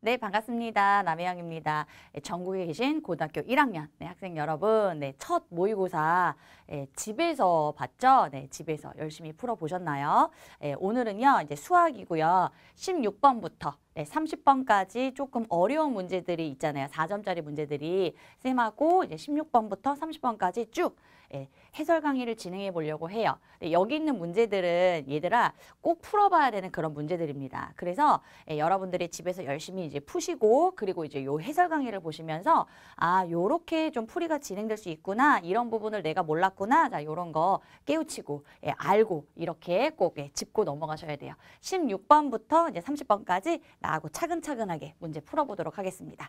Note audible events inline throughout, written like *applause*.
네, 반갑습니다. 남혜영입니다. 예, 전국에 계신 고등학교 1학년 네, 학생 여러분, 네, 첫 모의고사 예, 집에서 봤죠? 네, 집에서 열심히 풀어보셨나요? 예, 오늘은요, 이제 수학이고요. 16번부터 네, 30번까지 조금 어려운 문제들이 있잖아요. 4점짜리 문제들이 쌤하고 이제 16번부터 30번까지 쭉 예, 해설 강의를 진행해 보려고 해요. 여기 있는 문제들은 얘들아 꼭 풀어봐야 되는 그런 문제들입니다. 그래서 예, 여러분들이 집에서 열심히 이제 푸시고 그리고 이제 요 해설 강의를 보시면서 아 요렇게 좀 풀이가 진행될 수 있구나 이런 부분을 내가 몰랐구나 자 요런 거 깨우치고 예, 알고 이렇게 꼭 예, 짚고 넘어가셔야 돼요. 16번부터 이제 30번까지 라고 차근차근하게 문제 풀어보도록 하겠습니다.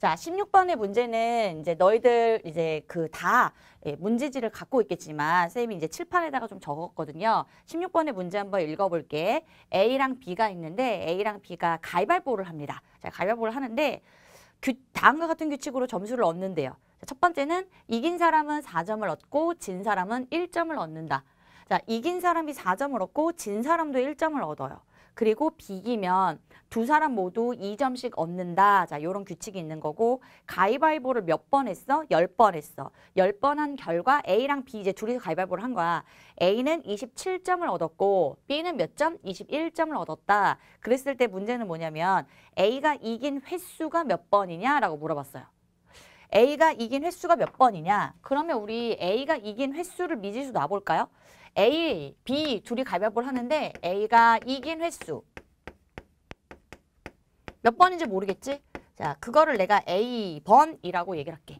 자, 16번의 문제는 이제 너희들 이제 그다 예, 문제지를 갖고 있겠지만 선생님이 이제 칠판에다가 좀 적었거든요. 16번의 문제 한번 읽어볼게. A랑 B가 있는데 A랑 B가 가위바위보를 합니다. 자, 가위바위보를 하는데 규, 다음과 같은 규칙으로 점수를 얻는데요. 자, 첫 번째는 이긴 사람은 4점을 얻고 진 사람은 1점을 얻는다. 자, 이긴 사람이 4점을 얻고 진 사람도 1점을 얻어요. 그리고 비기면 두 사람 모두 2점씩 얻는다. 자, 요런 규칙이 있는 거고 가위바위보를 몇 번 했어? 10번 했어. 10번 한 결과 A랑 B 이제 둘이서 가위바위보를 한 거야. A는 27점을 얻었고 B는 몇 점? 21점을 얻었다. 그랬을 때 문제는 뭐냐면 A가 이긴 횟수가 몇 번이냐라고 물어봤어요. A가 이긴 횟수가 몇 번이냐? 그러면 우리 A가 이긴 횟수를 미지수 놔볼까요? A, B 둘이 가위바위보를 하는데 A가 이긴 횟수 몇 번인지 모르겠지? 자, 그거를 내가 A번이라고 얘기를 할게.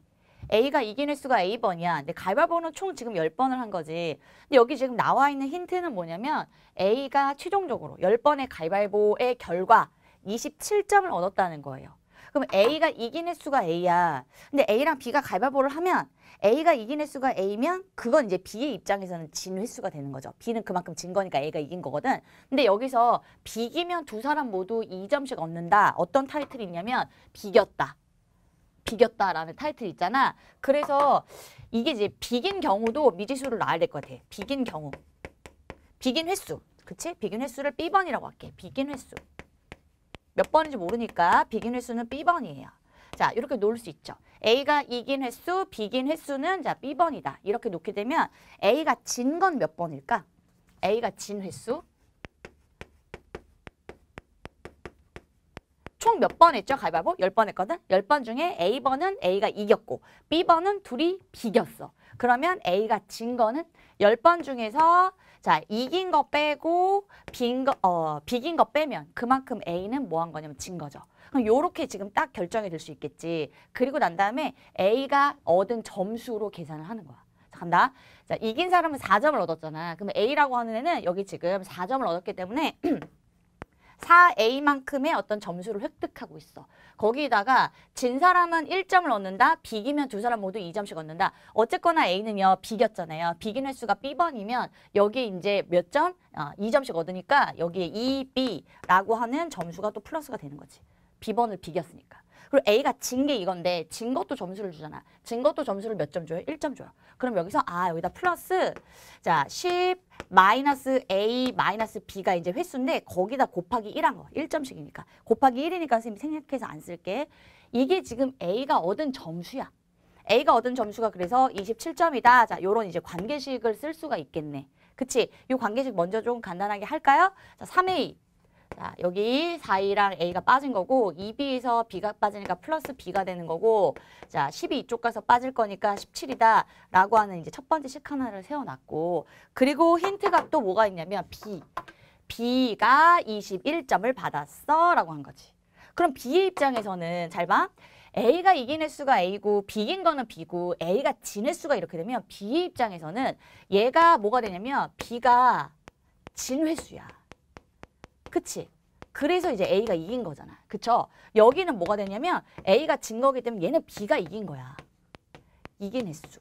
A가 이긴 횟수가 A번이야. 근데 가위바위보는 총 지금 열번을한 거지. 근데 여기 지금 나와 있는 힌트는 뭐냐면 A가 최종적으로 열번의 가위바위보의 결과 27점을 얻었다는 거예요. 그럼 A가 이긴 횟수가 A야. 근데 A랑 B가 가위바위보를 하면 A가 이긴 횟수가 A면 그건 이제 B의 입장에서는 진 횟수가 되는 거죠. B는 그만큼 진 거니까 A가 이긴 거거든. 근데 여기서 비기면 두 사람 모두 이점씩 얻는다. 어떤 타이틀이 있냐면 비겼다. 비겼다라는 타이틀 있잖아. 그래서 이게 이제 비긴 경우도 미지수를 놔야 될 것 같아. 비긴 경우. 비긴 횟수. 그치? 비긴 횟수를 B번이라고 할게. 비긴 횟수. 몇 번인지 모르니까 비긴 횟수는 B번이에요. 자, 이렇게 놓을 수 있죠. A가 이긴 횟수, 비긴 횟수는 자 B번이다. 이렇게 놓게 되면 A가 진 건 몇 번일까? A가 진 횟수 총 몇 번 했죠? 가위바위보? 10번 했거든? 10번 중에 A번은 A가 이겼고 B번은 둘이 비겼어. 그러면 A가 진 거는 10번 중에서 자, 이긴 거 빼고 빈 거, 어, 비긴 거 빼면 그만큼 A는 뭐 한 거냐면 진 거죠. 그럼 요렇게 지금 딱 결정이 될 수 있겠지. 그리고 난 다음에 A가 얻은 점수로 계산을 하는 거야. 자, 간다. 자, 이긴 사람은 4점을 얻었잖아. 그럼 A라고 하는 애는 여기 지금 4점을 얻었기 때문에 *clears throat* 4A만큼의 어떤 점수를 획득하고 있어. 거기다가 진 사람은 1점을 얻는다. 비기면 두 사람 모두 2점씩 얻는다. 어쨌거나 A는요. 비겼잖아요. 비긴 횟수가 B번이면 여기 이제 몇 점? 아, 어, 2점씩 얻으니까 여기에 2B라고 하는 점수가 또 플러스가 되는 거지. B번을 비겼으니까. 그리고 A가 진 게 이건데 진 것도 점수를 주잖아. 진 것도 점수를 몇 점 줘요? 1점 줘요. 그럼 여기서 아 여기다 플러스 자10 마이너스 A 마이너스 B가 이제 횟수인데 거기다 곱하기 1한 거. 1점씩이니까. 곱하기 1이니까 선생님 생략해서 안 쓸게. 이게 지금 A가 얻은 점수야. A가 얻은 점수가 그래서 27점이다. 자, 요런 이제 관계식을 쓸 수가 있겠네. 그치? 이 관계식 먼저 좀 간단하게 할까요? 자, 3A 자, 여기 4이랑 A가 빠진 거고 2B에서 B가 빠지니까 플러스 B가 되는 거고 자, 10이 이쪽 가서 빠질 거니까 17이다 라고 하는 이제 첫 번째 식 하나를 세워놨고 그리고 힌트가 또 뭐가 있냐면 B B가 21점을 받았어 라고 한 거지 그럼 B의 입장에서는 잘 봐. A가 이긴 횟수가 A고 B인 거는 B고 A가 진 횟수가 이렇게 되면 B의 입장에서는 얘가 뭐가 되냐면 B가 진 횟수야. 그치? 그래서 이제 A가 이긴 거잖아. 그쵸? 여기는 뭐가 되냐면 A가 진 거기 때문에 얘는 B가 이긴 거야. 이긴 횟수.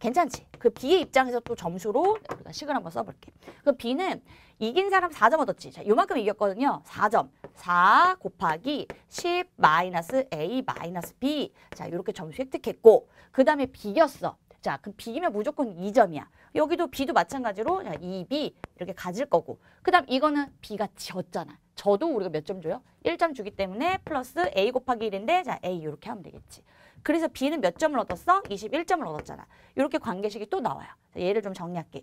괜찮지? 그 B의 입장에서 또 점수로 우리가 식을 한번 써볼게. 그럼 B는 이긴 사람 4점 얻었지. 자, 요만큼 이겼거든요. 4점. 4 곱하기 10 마이너스 A 마이너스 B. 자, 이렇게 점수 획득했고 그 다음에 비였어 자, 그럼 B면 무조건 2점이야. 여기도 B도 마찬가지로 자, 2B 이렇게 가질 거고. 그 다음 이거는 B가 지 졌잖아. 저도 우리가 몇 점 줘요? 1점 주기 때문에 플러스 A 곱하기 1인데 자 A 이렇게 하면 되겠지. 그래서 B는 몇 점을 얻었어? 21점을 얻었잖아. 이렇게 관계식이 또 나와요. 자, 얘를 좀 정리할게.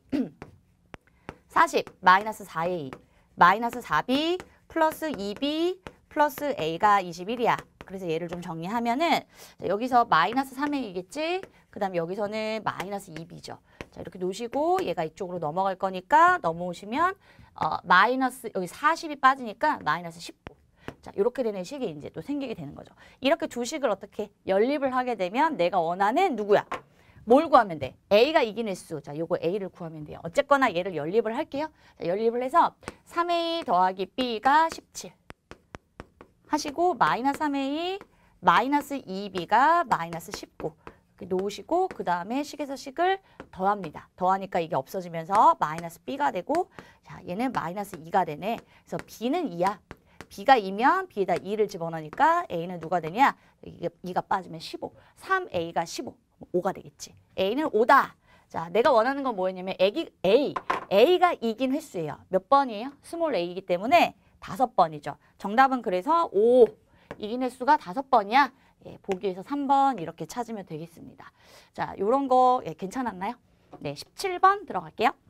40 *clears throat* 마이너스 4A 마이너스 4B 플러스 2B 플러스 A가 21이야. 그래서 얘를 좀 정리하면은 여기서 마이너스 3x이겠지? 그 다음 여기서는 마이너스 2이죠자 이렇게 놓으시고 얘가 이쪽으로 넘어갈 거니까 넘어오시면 어, 마이너스 여기 40이 빠지니까 마이너스 19. 자, 이렇게 되는 식이 이제 또 생기게 되는 거죠. 이렇게 두 식을 어떻게 연립을 하게 되면 내가 원하는 누구야? 뭘 구하면 돼? A가 이기는 수. 자, 요거 A를 구하면 돼요. 어쨌거나 얘를 연립을 할게요. 자, 연립을 해서 3A 더하기 B가 17. 하시고 마이너스 3a 마이너스 2b가 마이너스 19 놓으시고 그 다음에 식에서식을 더합니다. 더하니까 이게 없어지면서 마이너스 b가 되고 자 얘는 마이너스 2가 되네. 그래서 b는 2야. b가 2면 b에다 2를 집어넣으니까 a는 누가 되냐? 이게 2가 빠지면 15. 3a가 15. 5가 되겠지. a는 5다. 자, 내가 원하는 건 뭐였냐면 애기, A, A가 이긴 횟수예요. 몇 번이에요? 스몰 A이기 때문에 다섯 번이죠. 정답은 그래서 오 이인의 수가 다섯 번이야. 예, 보기에서 삼 번 이렇게 찾으면 되겠습니다. 자, 요런 거 예, 괜찮았나요? 네, 십칠 번 들어갈게요.